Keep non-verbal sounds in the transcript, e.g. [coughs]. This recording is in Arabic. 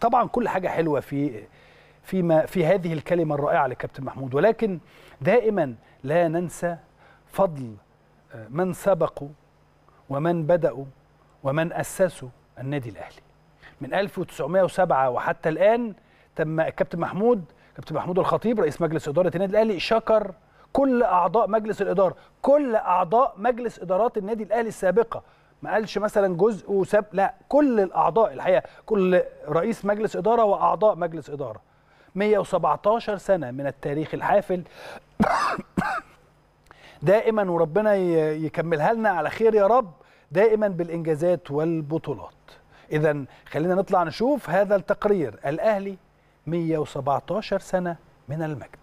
طبعا كل حاجه حلوه في فيما في هذه الكلمه الرائعه لكابتن محمود ولكن دائما لا ننسى فضل آه، من سبقوا ومن بداوا ومن اسسوا النادي الاهلي من 1907 وحتى الان تم الكابتن محمود كابتن محمود الخطيب رئيس مجلس اداره النادي الاهلي شكر كل اعضاء مجلس الاداره كل اعضاء مجلس ادارات النادي الاهلي السابقه ما قالش مثلا جزء وساب لا كل الاعضاء الحقيقه كل رئيس مجلس اداره واعضاء مجلس اداره 117 سنه من التاريخ الحافل [coughs] دائما وربنا يكملها لنا على خير يا رب دائما بالانجازات والبطولات اذا خلينا نطلع نشوف هذا التقرير الاهلي 117 سنه من المجد